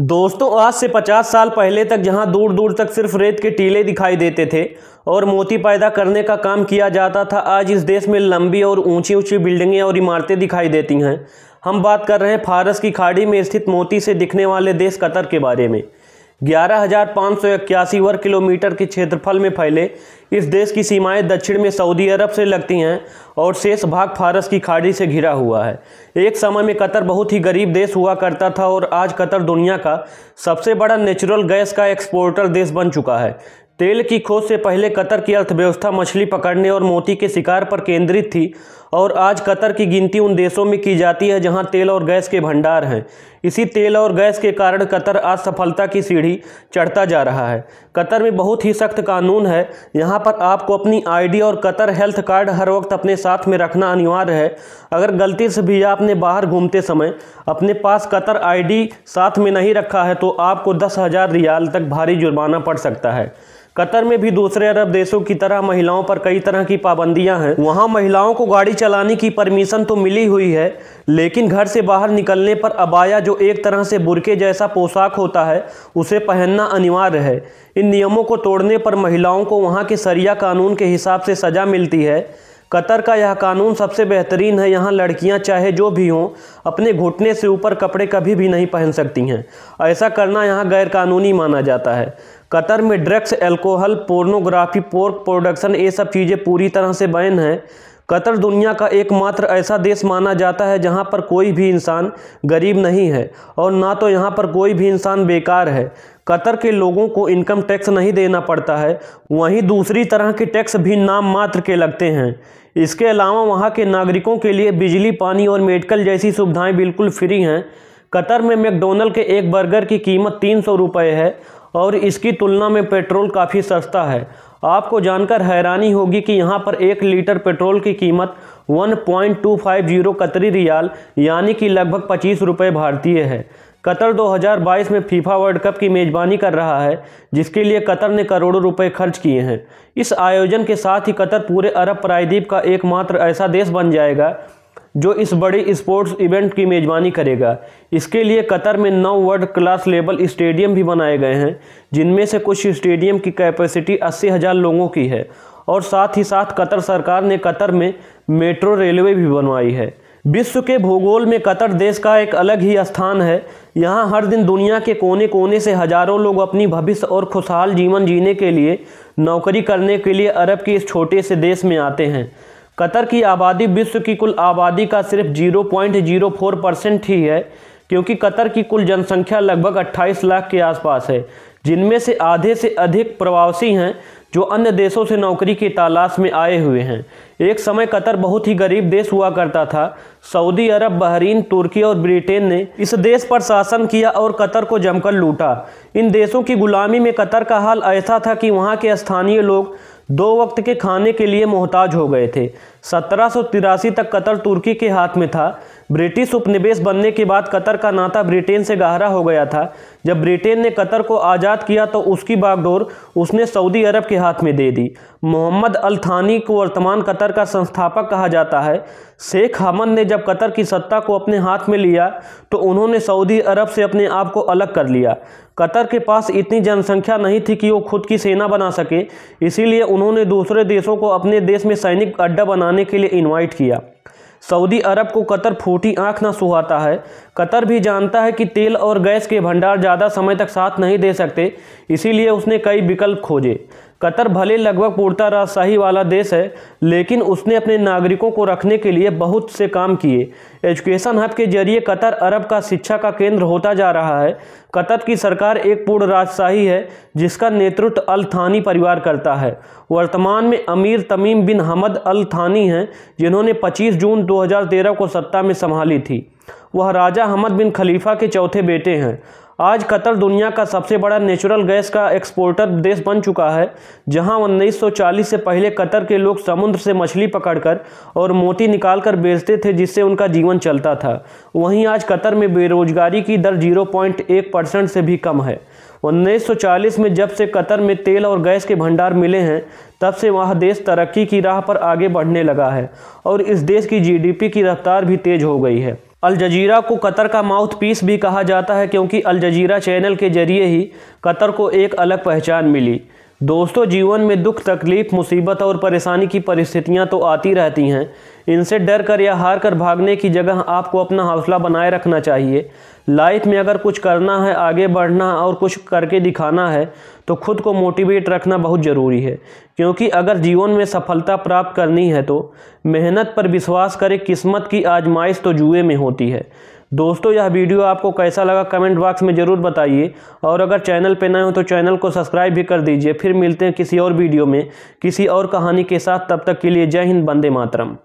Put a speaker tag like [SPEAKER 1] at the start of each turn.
[SPEAKER 1] दोस्तों आज से 50 साल पहले तक जहां दूर दूर तक सिर्फ रेत के टीले दिखाई देते थे और मोती पैदा करने का काम किया जाता था आज इस देश में लंबी और ऊंची ऊंची बिल्डिंगें और इमारतें दिखाई देती हैं हम बात कर रहे हैं फारस की खाड़ी में स्थित मोती से दिखने वाले देश कतर के बारे में ग्यारह वर्ग किलोमीटर के क्षेत्रफल में फैले इस देश की सीमाएं दक्षिण में सऊदी अरब से लगती हैं और शेष भाग फारस की खाड़ी से घिरा हुआ है एक समय में कतर बहुत ही गरीब देश हुआ करता था और आज कतर दुनिया का सबसे बड़ा नेचुरल गैस का एक्सपोर्टर देश बन चुका है तेल की खोज से पहले कतर की अर्थव्यवस्था मछली पकड़ने और मोती के शिकार पर केंद्रित थी और आज कतर की गिनती उन देशों में की जाती है जहां तेल और गैस के भंडार हैं इसी तेल और गैस के कारण कतर आज सफलता की सीढ़ी चढ़ता जा रहा है कतर में बहुत ही सख्त कानून है यहां पर आपको अपनी आईडी और कतर हेल्थ कार्ड हर वक्त अपने साथ में रखना अनिवार्य है अगर गलती से भी आपने बाहर घूमते समय अपने पास कतर आई साथ में नहीं रखा है तो आपको दस हज़ार रियाल तक भारी जुर्माना पड़ सकता है कतर में भी दूसरे अरब देशों की तरह महिलाओं पर कई तरह की पाबंदियां हैं वहां महिलाओं को गाड़ी चलाने की परमिशन तो मिली हुई है लेकिन घर से बाहर निकलने पर अबाया जो एक तरह से बुरके जैसा पोशाक होता है उसे पहनना अनिवार्य है इन नियमों को तोड़ने पर महिलाओं को वहाँ के सरिया कानून के हिसाब से सज़ा मिलती है कतर का यह कानून सबसे बेहतरीन है यहाँ लड़कियाँ चाहे जो भी हों अपने घुटने से ऊपर कपड़े कभी भी नहीं पहन सकती हैं ऐसा करना यहाँ गैरकानूनी माना जाता है कतर में drugs alcohol pornography pork production ये सब चीज़ें पूरी तरह से बैन हैं कतर दुनिया का एकमात्र ऐसा देश माना जाता है जहां पर कोई भी इंसान गरीब नहीं है और ना तो यहां पर कोई भी इंसान बेकार है कतर के लोगों को इनकम टैक्स नहीं देना पड़ता है वहीं दूसरी तरह के टैक्स भी नाम मात्र के लगते हैं इसके अलावा वहाँ के नागरिकों के लिए बिजली पानी और मेडिकल जैसी सुविधाएँ बिल्कुल फ्री हैं कतर में मैकडोनल के एक बर्गर की कीमत तीन सौ रुपये है और इसकी तुलना में पेट्रोल काफ़ी सस्ता है आपको जानकर हैरानी होगी कि यहाँ पर एक लीटर पेट्रोल की कीमत 1.250 कतरी रियाल यानी कि लगभग पच्चीस रुपये भारतीय है कतर 2022 में फीफा वर्ल्ड कप की मेज़बानी कर रहा है जिसके लिए कतर ने करोड़ों रुपए खर्च किए हैं इस आयोजन के साथ ही कतर पूरे अरब प्रायद्वीप का एकमात्र ऐसा देश बन जाएगा जो इस बड़े स्पोर्ट्स इवेंट की मेज़बानी करेगा इसके लिए कतर में नौ वर्ल्ड क्लास लेवल स्टेडियम भी बनाए गए हैं जिनमें से कुछ स्टेडियम की कैपेसिटी अस्सी हज़ार लोगों की है और साथ ही साथ कतर सरकार ने कतर में मेट्रो रेलवे भी बनवाई है विश्व के भूगोल में कतर देश का एक अलग ही स्थान है यहाँ हर दिन दुनिया के कोने कोने से हजारों लोग अपनी भविष्य और खुशहाल जीवन जीने के लिए नौकरी करने के लिए अरब के इस छोटे से देश में आते हैं कतर की आबादी विश्व की कुल आबादी का सिर्फ 0.04 परसेंट ही है क्योंकि कतर की कुल जनसंख्या लगभग 28 लाख के आसपास है जिनमें से आधे से अधिक प्रवासी हैं जो अन्य देशों से नौकरी की तलाश में आए हुए हैं एक समय कतर बहुत ही गरीब देश हुआ करता था सऊदी अरब बहरीन तुर्की और ब्रिटेन ने इस देश पर शासन किया और कतर को जमकर लूटा इन देशों की गुलामी में कतर का हाल ऐसा था कि वहाँ के स्थानीय लोग दो वक्त के खाने के लिए मोहताज हो गए थे सत्रह तक कतर तुर्की के हाथ में था ब्रिटिश उपनिवेश बनने के बाद कतर का नाता ब्रिटेन से गहरा हो गया था जब ब्रिटेन ने कतर को आज़ाद किया तो उसकी बागडोर उसने सऊदी अरब के हाथ में दे दी मोहम्मद अल थानी को वर्तमान कतर का संस्थापक कहा जाता है शेख हमन ने जब कतर की सत्ता को अपने हाथ में लिया तो उन्होंने सऊदी अरब से अपने आप को अलग कर लिया कतर के पास इतनी जनसंख्या नहीं थी कि वो खुद की सेना बना सके इसीलिए उन्होंने दूसरे देशों को अपने देश में सैनिक अड्डा बनाने आने के लिए इनवाइट किया सऊदी अरब को कतर फूटी आंख ना सुहाता है कतर भी जानता है कि तेल और गैस के भंडार ज़्यादा समय तक साथ नहीं दे सकते इसीलिए उसने कई विकल्प खोजे कतर भले लगभग पूर्णतः राजशाही वाला देश है लेकिन उसने अपने नागरिकों को रखने के लिए बहुत से काम किए एजुकेशन हब के जरिए कतर अरब का शिक्षा का केंद्र होता जा रहा है कतर की सरकार एक पूर्ण राजशाही है जिसका नेतृत्व अल थानी परिवार करता है वर्तमान में अमीर तमीम बिन हमद अल थानी हैं जिन्होंने 25 जून 2013 को सत्ता में संभाली थी वह राजा हमद बिन खलीफा के चौथे बेटे हैं आज कतर दुनिया का सबसे बड़ा नेचुरल गैस का एक्सपोर्टर देश बन चुका है जहां 1940 से पहले कतर के लोग समुद्र से मछली पकड़कर और मोती निकालकर बेचते थे जिससे उनका जीवन चलता था वहीं आज कतर में बेरोजगारी की दर 0.1 परसेंट से भी कम है 1940 में जब से कतर में तेल और गैस के भंडार मिले हैं तब से वह देश तरक्की की राह पर आगे बढ़ने लगा है और इस देश की जीडीपी की रफ्तार भी तेज़ हो गई है अल जजीरा को कतर का माउथ पीस भी कहा जाता है क्योंकि अल जजीरा चैनल के जरिए ही कतर को एक अलग पहचान मिली दोस्तों जीवन में दुख तकलीफ मुसीबत और परेशानी की परिस्थितियां तो आती रहती हैं इनसे डर कर या हार कर भागने की जगह आपको अपना हौसला बनाए रखना चाहिए लाइफ में अगर कुछ करना है आगे बढ़ना है और कुछ करके दिखाना है तो खुद को मोटिवेट रखना बहुत ज़रूरी है क्योंकि अगर जीवन में सफलता प्राप्त करनी है तो मेहनत पर विश्वास करें किस्मत की आजमाइश तो जुए में होती है दोस्तों यह वीडियो आपको कैसा लगा कमेंट बॉक्स में ज़रूर बताइए और अगर चैनल पर नए हो तो चैनल को सब्सक्राइब भी कर दीजिए फिर मिलते हैं किसी और वीडियो में किसी और कहानी के साथ तब तक के लिए जय हिंद बंदे मातरम